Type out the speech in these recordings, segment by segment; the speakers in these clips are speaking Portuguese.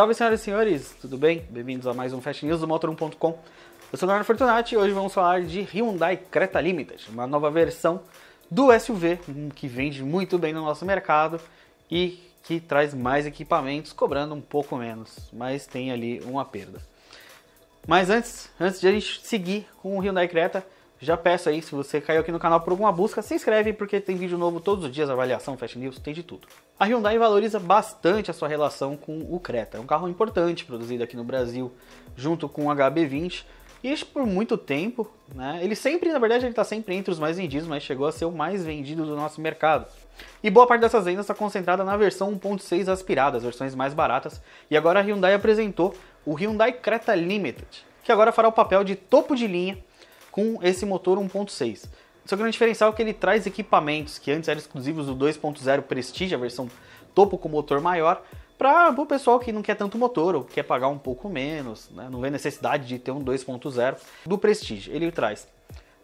Salve, senhoras e senhores, tudo bem? Bem-vindos a mais um Fast News do Motor1.com. Eu sou o Leonardo Fortunati e hoje vamos falar de Hyundai Creta Limited, uma nova versão do SUV hum, que vende muito bem no nosso mercado e que traz mais equipamentos, cobrando um pouco menos, mas tem ali uma perda. Mas antes, antes de a gente seguir com o Hyundai Creta, já peço aí, se você caiu aqui no canal por alguma busca, se inscreve porque tem vídeo novo todos os dias, avaliação, fast news, tem de tudo. A Hyundai valoriza bastante a sua relação com o Creta. É um carro importante produzido aqui no Brasil, junto com o HB20. E por muito tempo, né? Ele sempre, na verdade, ele está sempre entre os mais vendidos, mas chegou a ser o mais vendido do nosso mercado. E boa parte dessas vendas está concentrada na versão 1.6 aspirada, as versões mais baratas. E agora a Hyundai apresentou o Hyundai Creta Limited, que agora fará o papel de topo de linha com esse motor 1.6. Só que o diferencial é que ele traz equipamentos que antes eram exclusivos do 2.0 Prestige, a versão topo com motor maior, para o pessoal que não quer tanto motor ou quer pagar um pouco menos, né? não vê necessidade de ter um 2.0 do Prestige. Ele traz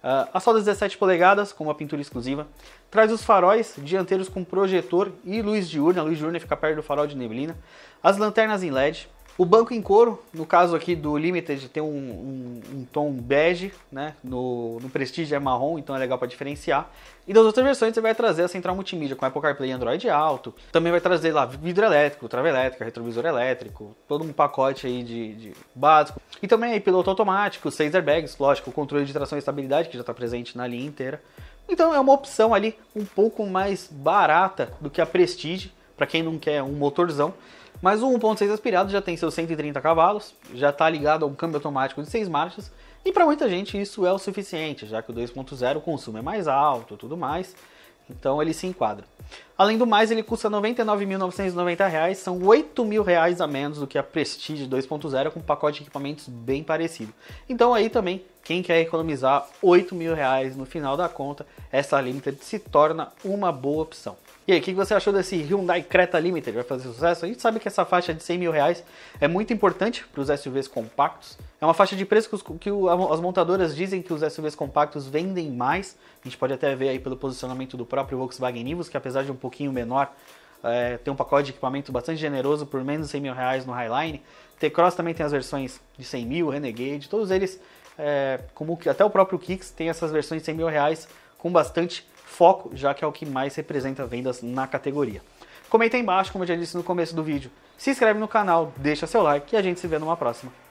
uh, as rodas 17 polegadas com uma pintura exclusiva, traz os faróis dianteiros com projetor e luz diurna, a luz diurna fica perto do farol de neblina, as lanternas em LED, o banco em couro, no caso aqui do Limited, tem um, um, um tom bege, né? No, no, Prestige é marrom, então é legal para diferenciar. E das outras versões você vai trazer a central multimídia com Apple CarPlay Android alto. Também vai trazer lá vidro elétrico, trava elétrica, retrovisor elétrico, todo um pacote aí de, de básico. E também aí, piloto automático, seis airbags, lógico, controle de tração e estabilidade que já está presente na linha inteira. Então é uma opção ali um pouco mais barata do que a Prestige para quem não quer um motorzão. Mas o 1.6 aspirado já tem seus 130 cavalos, já está ligado a um câmbio automático de 6 marchas, e para muita gente isso é o suficiente, já que o 2.0 o consumo é mais alto e tudo mais, então ele se enquadra. Além do mais, ele custa R$ 99.990, são R$ 8.000 a menos do que a Prestige 2.0 com um pacote de equipamentos bem parecido. Então aí também, quem quer economizar R$ 8.000 no final da conta, essa Limited se torna uma boa opção. E aí, o que você achou desse Hyundai Creta Limited? Vai fazer sucesso? A gente sabe que essa faixa de 100 mil reais é muito importante para os SUVs compactos. É uma faixa de preço que, as montadoras dizem que os SUVs compactos vendem mais. A gente pode até ver aí pelo posicionamento do próprio Volkswagen Nivus, que apesar de um pouquinho menor, é, tem um pacote de equipamento bastante generoso por menos de 100 mil reais no Highline. T-Cross também tem as versões de 100 mil, Renegade, todos eles, é, como até o próprio Kicks, tem essas versões de 100 mil reais com bastante foco, já que é o que mais representa vendas na categoria. Comenta aí embaixo, como eu já disse no começo do vídeo. Se inscreve no canal, deixa seu like e a gente se vê numa próxima.